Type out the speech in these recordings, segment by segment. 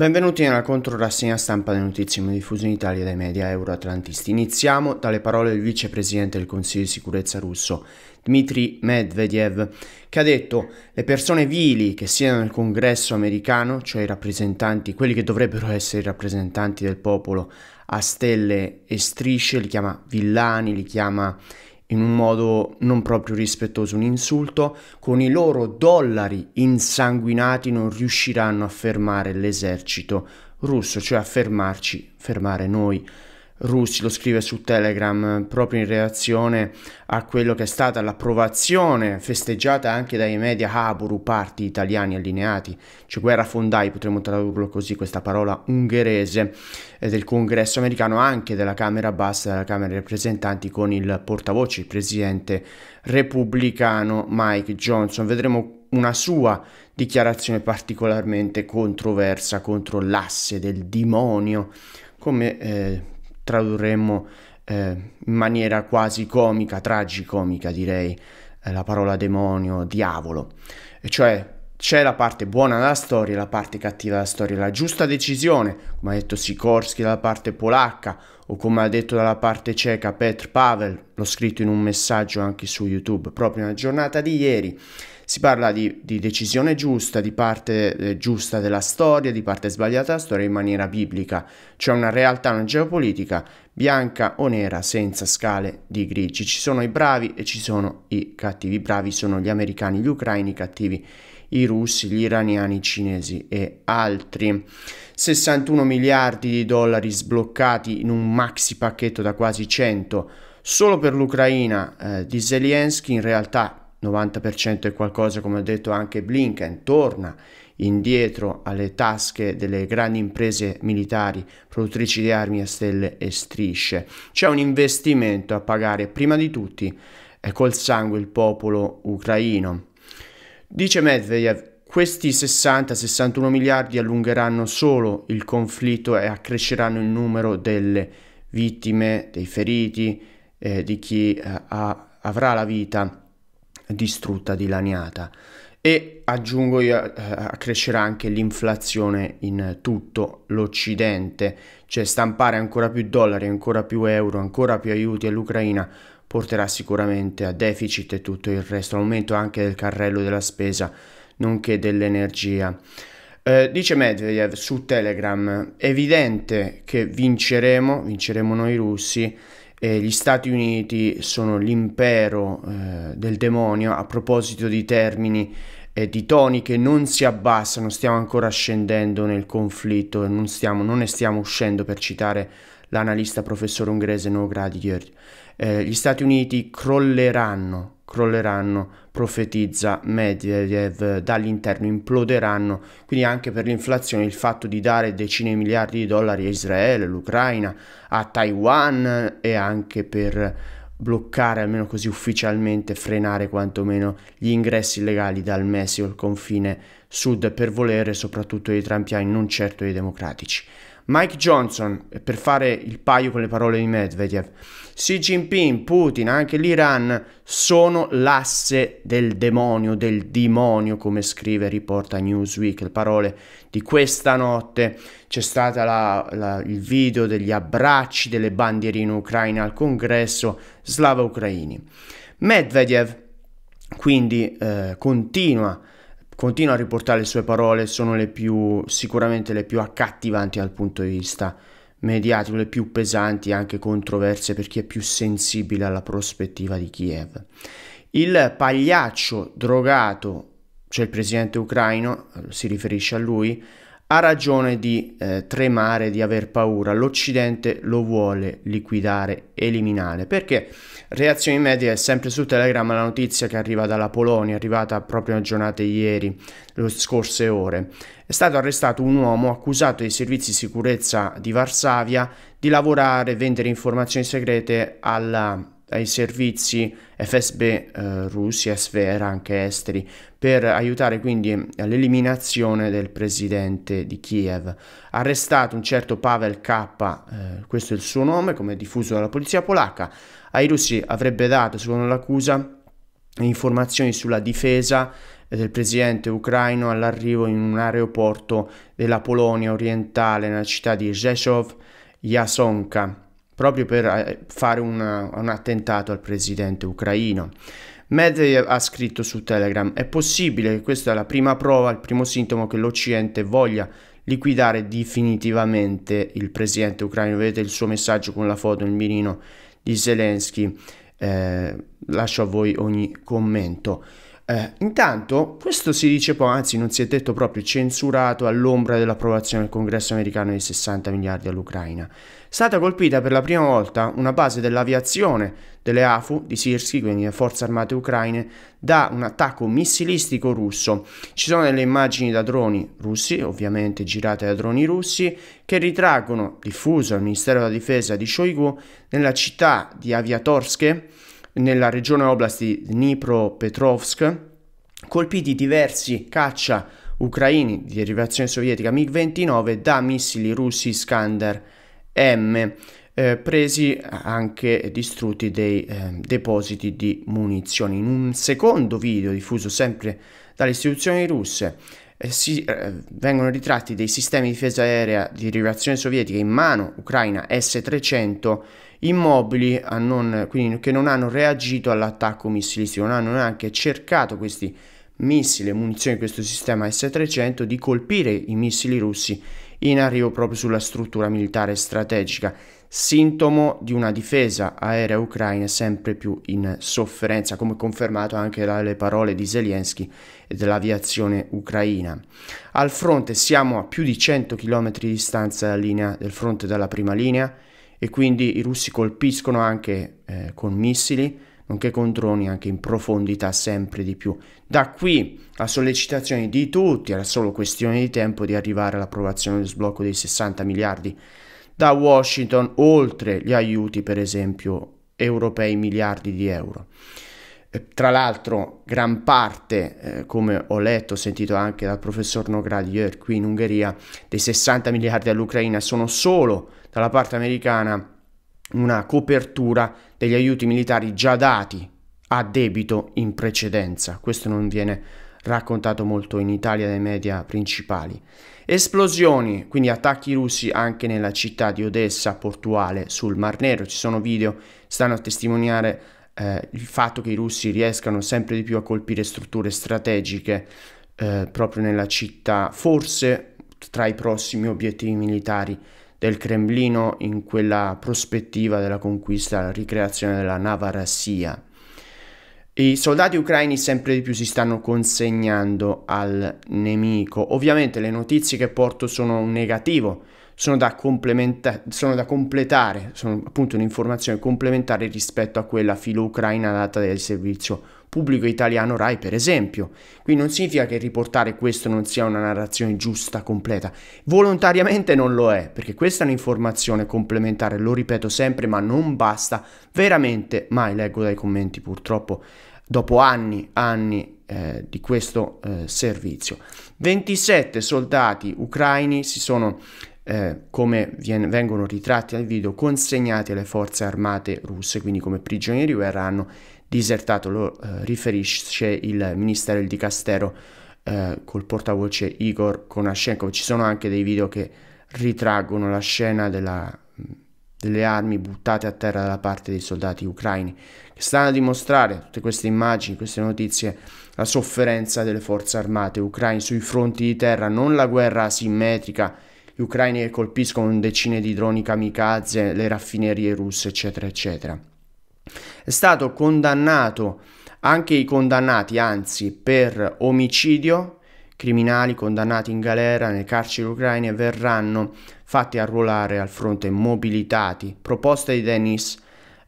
Benvenuti nella controrassegna stampa delle notizie diffuse in Italia dai media euroatlantisti. Iniziamo dalle parole del vicepresidente del Consiglio di sicurezza russo, Dmitry Medvedev, che ha detto le persone vili che siano nel congresso americano, cioè i rappresentanti, quelli che dovrebbero essere i rappresentanti del popolo a stelle e strisce, li chiama villani, li chiama in un modo non proprio rispettoso un insulto, con i loro dollari insanguinati non riusciranno a fermare l'esercito russo, cioè a fermarci, fermare noi. Russi lo scrive su Telegram proprio in reazione a quello che è stata l'approvazione festeggiata anche dai media Haburu, parti italiani allineati, cioè guerra fondai, potremmo tradurlo così questa parola ungherese, eh, del congresso americano, anche della Camera Bassa, della Camera dei Rappresentanti, con il portavoce, il presidente repubblicano Mike Johnson. Vedremo una sua dichiarazione particolarmente controversa contro l'asse del demonio, come eh, tradurremmo eh, in maniera quasi comica, tragicomica direi, eh, la parola demonio, diavolo. E cioè c'è la parte buona della storia e la parte cattiva della storia, la giusta decisione, come ha detto Sikorsky dalla parte polacca o come ha detto dalla parte ceca Petr Pavel, l'ho scritto in un messaggio anche su YouTube proprio nella giornata di ieri. Si parla di, di decisione giusta, di parte eh, giusta della storia, di parte sbagliata della storia in maniera biblica, cioè una realtà, una geopolitica bianca o nera senza scale di grigi. Ci sono i bravi e ci sono i cattivi. I bravi sono gli americani, gli ucraini, i cattivi i russi, gli iraniani, i cinesi e altri. 61 miliardi di dollari sbloccati in un maxi pacchetto da quasi 100 solo per l'Ucraina eh, di Zelensky, in realtà 90% e qualcosa, come ha detto anche Blinken, torna indietro alle tasche delle grandi imprese militari produttrici di armi a stelle e strisce. C'è un investimento a pagare prima di tutti e eh, col sangue il popolo ucraino. Dice Medvedev, questi 60-61 miliardi allungheranno solo il conflitto e accresceranno il numero delle vittime, dei feriti, eh, di chi eh, ha, avrà la vita distrutta, dilaniata e aggiungo io, eh, crescerà anche l'inflazione in tutto l'Occidente, cioè stampare ancora più dollari, ancora più euro, ancora più aiuti all'Ucraina porterà sicuramente a deficit e tutto il resto, aumento anche del carrello della spesa, nonché dell'energia. Eh, dice Medvedev su Telegram, evidente che vinceremo, vinceremo noi russi eh, gli Stati Uniti sono l'impero eh, del demonio a proposito di termini e eh, di toni che non si abbassano, stiamo ancora scendendo nel conflitto e non, stiamo, non ne stiamo uscendo per citare l'analista professore ungherese Nogradi György eh, gli Stati Uniti crolleranno, crolleranno, profetizza Medvedev, dall'interno imploderanno, quindi anche per l'inflazione il fatto di dare decine di miliardi di dollari a Israele, all'Ucraina, a Taiwan e anche per bloccare, almeno così ufficialmente, frenare quantomeno gli ingressi illegali dal Messico al confine sud per volere soprattutto dei trampiani, non certo dei democratici. Mike Johnson, per fare il paio con le parole di Medvedev, Xi Jinping, Putin, anche l'Iran sono l'asse del demonio, del demonio, come scrive e riporta Newsweek, le parole di questa notte. C'è stato il video degli abbracci delle bandierine ucraine al congresso, slava ucraini. Medvedev quindi eh, continua continua a riportare le sue parole, sono le più, sicuramente le più accattivanti dal punto di vista mediatico le più pesanti e anche controverse per chi è più sensibile alla prospettiva di Kiev. Il pagliaccio drogato, cioè il presidente ucraino, si riferisce a lui, ha ragione di eh, tremare, di aver paura, l'Occidente lo vuole liquidare, eliminare, perché reazione in media è sempre su Telegram la notizia che arriva dalla Polonia, arrivata proprio a giornate ieri, le scorse ore. È stato arrestato un uomo accusato dai servizi di sicurezza di Varsavia di lavorare e vendere informazioni segrete alla ai servizi FSB eh, russi, SVR anche esteri, per aiutare quindi all'eliminazione del presidente di Kiev. Arrestato un certo Pavel K, eh, questo è il suo nome, come diffuso dalla polizia polacca, ai russi avrebbe dato, secondo l'accusa, informazioni sulla difesa eh, del presidente ucraino all'arrivo in un aeroporto della Polonia orientale nella città di Rzeszów, Jasonka proprio per eh, fare un, un attentato al presidente ucraino. Medvedev ha scritto su Telegram, è possibile che questa è la prima prova, il primo sintomo che l'Occidente voglia liquidare definitivamente il presidente ucraino. Vedete il suo messaggio con la foto, il mirino di Zelensky. Eh, lascio a voi ogni commento. Eh, intanto, questo si dice poi, anzi non si è detto proprio, censurato all'ombra dell'approvazione del congresso americano di 60 miliardi all'Ucraina. È stata colpita per la prima volta una base dell'aviazione delle AFU di Sirski, quindi le forze armate ucraine, da un attacco missilistico russo. Ci sono delle immagini da droni russi, ovviamente girate da droni russi, che ritraggono, diffuso al Ministero della Difesa di Shoigu, nella città di Aviatorske, nella regione oblast di Dnipropetrovsk, colpiti diversi caccia ucraini di derivazione sovietica MiG-29 da missili russi Skander M, eh, presi anche distrutti dei eh, depositi di munizioni. In un secondo video diffuso sempre dalle istituzioni russe eh, eh vengono ritratti dei sistemi di difesa aerea di derivazione sovietica in mano ucraina S-300 immobili non, quindi, che non hanno reagito all'attacco missilistico, non hanno neanche cercato questi missili e munizioni di questo sistema S-300 di colpire i missili russi in arrivo proprio sulla struttura militare strategica, sintomo di una difesa aerea ucraina sempre più in sofferenza, come confermato anche dalle parole di Zelensky e dell'aviazione ucraina. Al fronte siamo a più di 100 km di distanza dalla linea, del fronte dalla prima linea, e quindi i russi colpiscono anche eh, con missili, nonché con droni anche in profondità sempre di più. Da qui la sollecitazione di tutti, era solo questione di tempo di arrivare all'approvazione dello sblocco dei 60 miliardi da Washington, oltre gli aiuti per esempio europei miliardi di euro. tra l'altro gran parte, eh, come ho letto, sentito anche dal professor Nogradier qui in Ungheria, dei 60 miliardi all'Ucraina sono solo dalla parte americana una copertura degli aiuti militari già dati a debito in precedenza. Questo non viene raccontato molto in Italia dai media principali. Esplosioni, quindi attacchi russi anche nella città di Odessa, portuale, sul Mar Nero. Ci sono video, che stanno a testimoniare eh, il fatto che i russi riescano sempre di più a colpire strutture strategiche eh, proprio nella città, forse tra i prossimi obiettivi militari del Cremlino in quella prospettiva della conquista, la ricreazione della Navarassia. I soldati ucraini sempre di più si stanno consegnando al nemico. Ovviamente le notizie che porto sono un negativo, sono da, sono da completare, sono appunto un'informazione complementare rispetto a quella filo-ucraina data del servizio pubblico italiano Rai per esempio. Quindi non significa che riportare questo non sia una narrazione giusta, completa. Volontariamente non lo è, perché questa è un'informazione complementare, lo ripeto sempre, ma non basta veramente mai, leggo dai commenti purtroppo, dopo anni, anni eh, di questo eh, servizio. 27 soldati ucraini si sono eh, come viene, vengono ritratti al video, consegnati alle forze armate russe, quindi come prigionieri verranno disertato, lo eh, riferisce il ministero del dicastero eh, col portavoce Igor Konashenko. Ci sono anche dei video che ritraggono la scena della, delle armi buttate a terra da parte dei soldati ucraini, che stanno a dimostrare tutte queste immagini, queste notizie, la sofferenza delle forze armate ucraine sui fronti di terra, non la guerra asimmetrica, gli ucraini che colpiscono decine di droni kamikaze, le raffinerie russe, eccetera, eccetera è stato condannato, anche i condannati anzi, per omicidio, criminali condannati in galera nelle carceri ucraine verranno fatti arruolare al fronte mobilitati. Proposta di Denis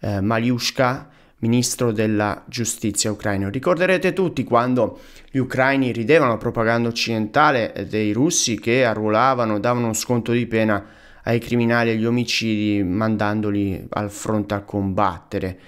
eh, Maliushka, ministro della giustizia ucraino. Ricorderete tutti quando gli ucraini ridevano la propaganda occidentale dei russi che arruolavano, davano sconto di pena ai criminali e agli omicidi mandandoli al fronte a combattere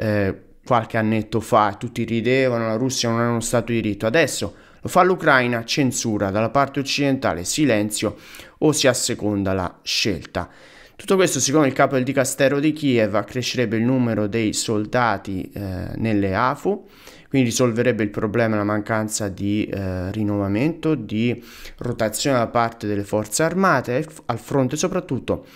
eh, qualche annetto fa, tutti ridevano, la Russia non è uno Stato di diritto, adesso lo fa l'Ucraina, censura dalla parte occidentale, silenzio o si asseconda la scelta. Tutto questo, secondo il capo del dicastero di Kiev, crescerebbe il numero dei soldati eh, nelle AFU, quindi risolverebbe il problema la mancanza di eh, rinnovamento, di rotazione da parte delle forze armate, al fronte soprattutto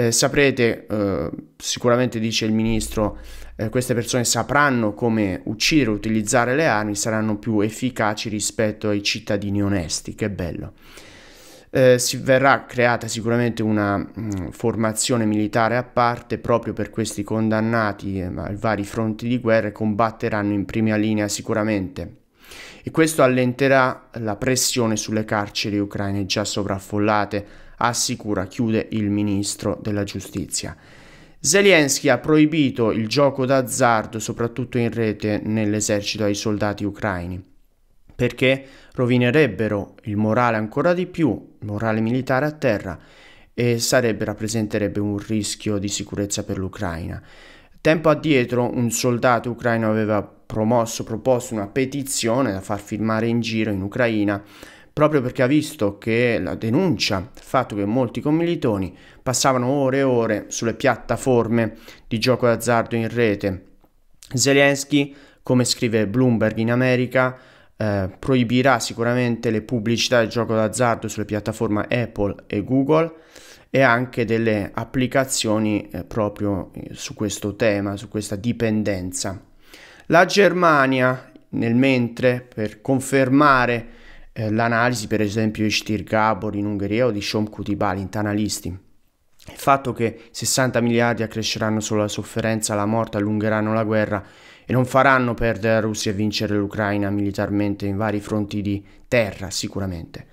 eh, saprete, eh, sicuramente dice il ministro, eh, queste persone sapranno come uccidere, utilizzare le armi, saranno più efficaci rispetto ai cittadini onesti, che bello. Eh, si verrà creata sicuramente una mh, mm, formazione militare a parte proprio per questi condannati eh, ai vari fronti di guerra e combatteranno in prima linea sicuramente e questo allenterà la pressione sulle carceri ucraine già sovraffollate, assicura, chiude il ministro della giustizia. Zelensky ha proibito il gioco d'azzardo, soprattutto in rete, nell'esercito ai soldati ucraini, perché rovinerebbero il morale ancora di più, il morale militare a terra, e sarebbe, rappresenterebbe un rischio di sicurezza per l'Ucraina. Tempo addietro un soldato ucraino aveva promosso, proposto una petizione da far firmare in giro in Ucraina proprio perché ha visto che la denuncia il fatto che molti commilitoni passavano ore e ore sulle piattaforme di gioco d'azzardo in rete. Zelensky, come scrive Bloomberg in America, eh, proibirà sicuramente le pubblicità del gioco d'azzardo sulle piattaforme Apple e Google e anche delle applicazioni eh, proprio eh, su questo tema, su questa dipendenza. La Germania, nel mentre, per confermare eh, l'analisi per esempio di Stir Gabor in Ungheria o di Shom Dybala in analisti, il fatto che 60 miliardi accresceranno solo la sofferenza, la morte, allungheranno la guerra e non faranno perdere la Russia e vincere l'Ucraina militarmente in vari fronti di terra, sicuramente.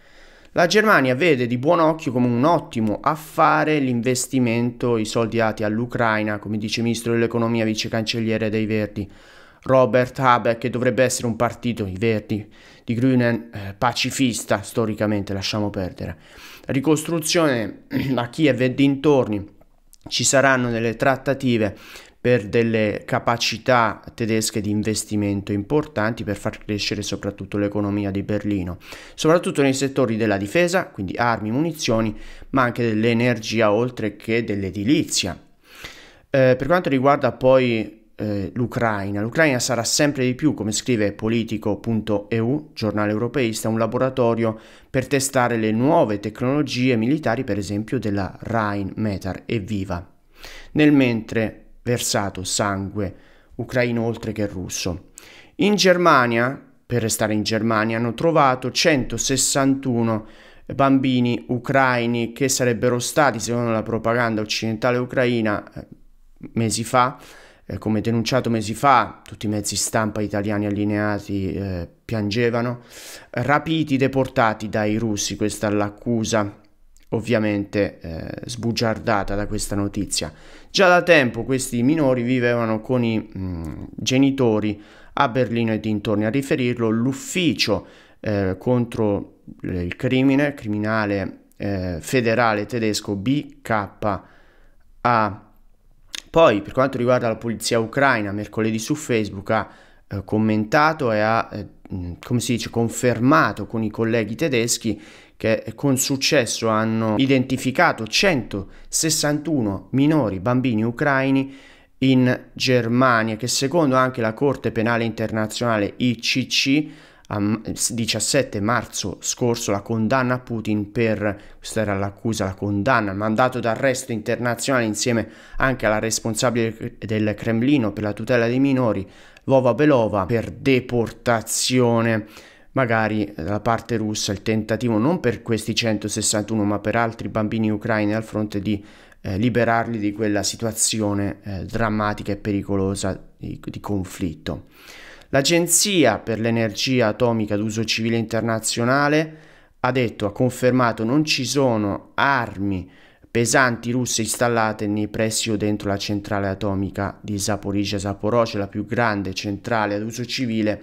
La Germania vede di buon occhio come un ottimo affare l'investimento, i soldi dati all'Ucraina, come dice il ministro dell'economia, vice cancelliere dei Verdi, Robert Habeck, che dovrebbe essere un partito, i Verdi, di Grünen, eh, pacifista storicamente, lasciamo perdere. Ricostruzione a Kiev e dintorni, ci saranno delle trattative per delle capacità tedesche di investimento importanti per far crescere soprattutto l'economia di Berlino, soprattutto nei settori della difesa, quindi armi, munizioni, ma anche dell'energia oltre che dell'edilizia. Eh, per quanto riguarda poi eh, l'Ucraina. L'Ucraina sarà sempre di più, come scrive politico.eu, giornale europeista, un laboratorio per testare le nuove tecnologie militari, per esempio della Rheinmetall e Viva. Nel mentre versato sangue ucraino oltre che russo. In Germania, per restare in Germania, hanno trovato 161 bambini ucraini che sarebbero stati, secondo la propaganda occidentale ucraina eh, mesi fa, eh, come denunciato mesi fa, tutti i mezzi stampa italiani allineati eh, piangevano. Rapiti, deportati dai russi, questa è l'accusa ovviamente eh, sbugiardata da questa notizia. Già da tempo questi minori vivevano con i mh, mm, genitori a Berlino e dintorni. A riferirlo l'ufficio eh, contro eh, il crimine, criminale eh, federale tedesco BKA poi per quanto riguarda la polizia ucraina, mercoledì su Facebook ha eh, commentato e ha, eh, come si dice, confermato con i colleghi tedeschi che eh, con successo hanno identificato 161 minori bambini ucraini in Germania, che secondo anche la Corte Penale Internazionale ICC a 17 marzo scorso la condanna a Putin per, questa era l'accusa, la condanna, il mandato d'arresto internazionale insieme anche alla responsabile del Cremlino per la tutela dei minori, Vova Belova, per deportazione magari eh, da parte russa il tentativo non per questi 161 ma per altri bambini ucraini al fronte di eh, liberarli di quella situazione eh, drammatica e pericolosa di, di conflitto. L'Agenzia per l'Energia Atomica d'uso civile internazionale ha detto, ha confermato, non ci sono armi pesanti russe installate nei pressi o dentro la centrale atomica di Zaporizhia Saporoce, la più grande centrale ad uso civile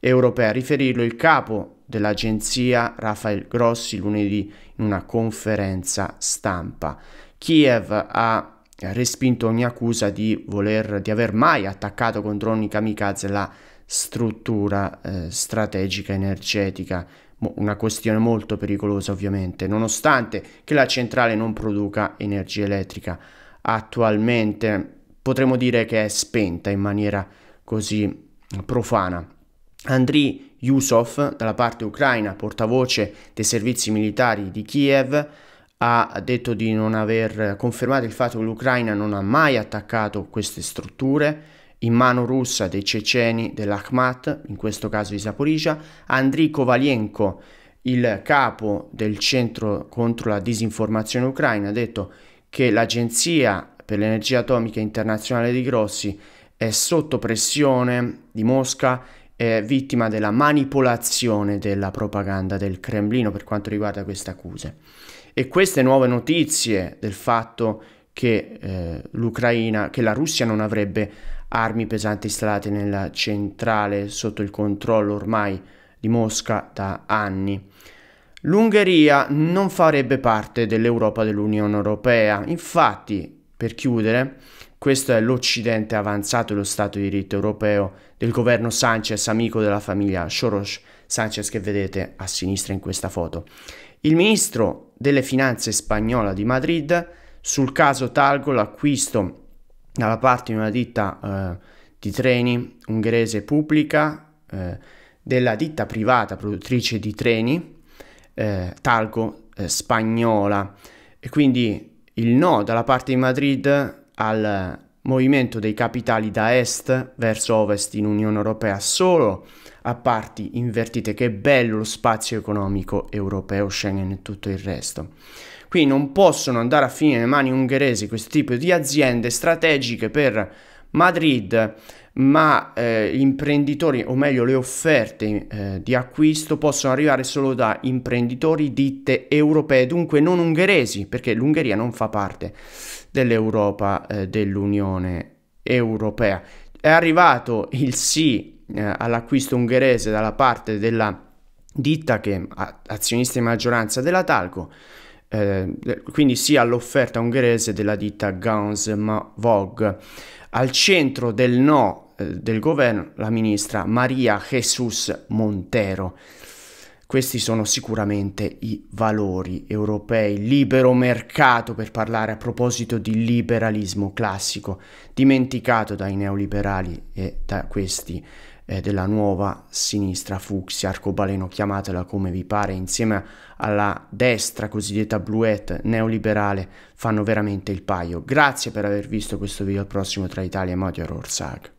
europea. A riferirlo il capo dell'agenzia Rafael Grossi lunedì in una conferenza stampa. Kiev ha respinto ogni accusa di, voler, di aver mai attaccato con droni kamikaze la struttura eh, strategica energetica, una questione molto pericolosa ovviamente, nonostante che la centrale non produca energia elettrica attualmente, potremmo dire che è spenta in maniera così profana. Andriy Yusov, dalla parte ucraina, portavoce dei servizi militari di Kiev, ha detto di non aver confermato il fatto che l'Ucraina non ha mai attaccato queste strutture, in mano russa dei ceceni dell'Akhmat, in questo caso di Zaporizia, Andriy Kovalenko, il capo del Centro contro la disinformazione ucraina, ha detto che l'Agenzia per l'Energia Atomica Internazionale di Grossi è sotto pressione di Mosca è vittima della manipolazione della propaganda del Cremlino per quanto riguarda queste accuse. E queste nuove notizie del fatto che eh, l'Ucraina, che la Russia non avrebbe armi pesanti installate nella centrale sotto il controllo ormai di Mosca da anni. L'Ungheria non farebbe parte dell'Europa dell'Unione Europea, infatti, per chiudere, questo è l'Occidente avanzato e lo Stato di diritto europeo del governo Sanchez, amico della famiglia Soros Sanchez che vedete a sinistra in questa foto. Il ministro delle finanze spagnola di Madrid sul caso Talgo, l'acquisto dalla parte di una ditta eh, di treni ungherese pubblica, eh, della ditta privata produttrice di treni, eh, Talgo eh, spagnola. E quindi il no dalla parte di Madrid al movimento dei capitali da est verso ovest in Unione Europea solo a parti invertite. Che bello lo spazio economico europeo, Schengen e tutto il resto. Qui non possono andare a finire nelle mani ungheresi questo tipo di aziende strategiche per Madrid, ma eh, gli imprenditori, o meglio le offerte eh, di acquisto, possono arrivare solo da imprenditori ditte europee, dunque non ungheresi, perché l'Ungheria non fa parte dell'Europa, eh, dell'Unione Europea. È arrivato il sì eh, all'acquisto ungherese dalla parte della ditta che è azionista in maggioranza della Talco, eh, eh, quindi sia all'offerta ungherese della ditta Gans Vogue. Al centro del no eh, del governo la ministra Maria Jesus Montero. Questi sono sicuramente i valori europei, libero mercato per parlare a proposito di liberalismo classico, dimenticato dai neoliberali e da questi eh, della nuova sinistra fucsia, arcobaleno, chiamatela come vi pare, insieme alla destra cosiddetta bluette neoliberale, fanno veramente il paio. Grazie per aver visto questo video, al prossimo tra Italia e Modior Orsag.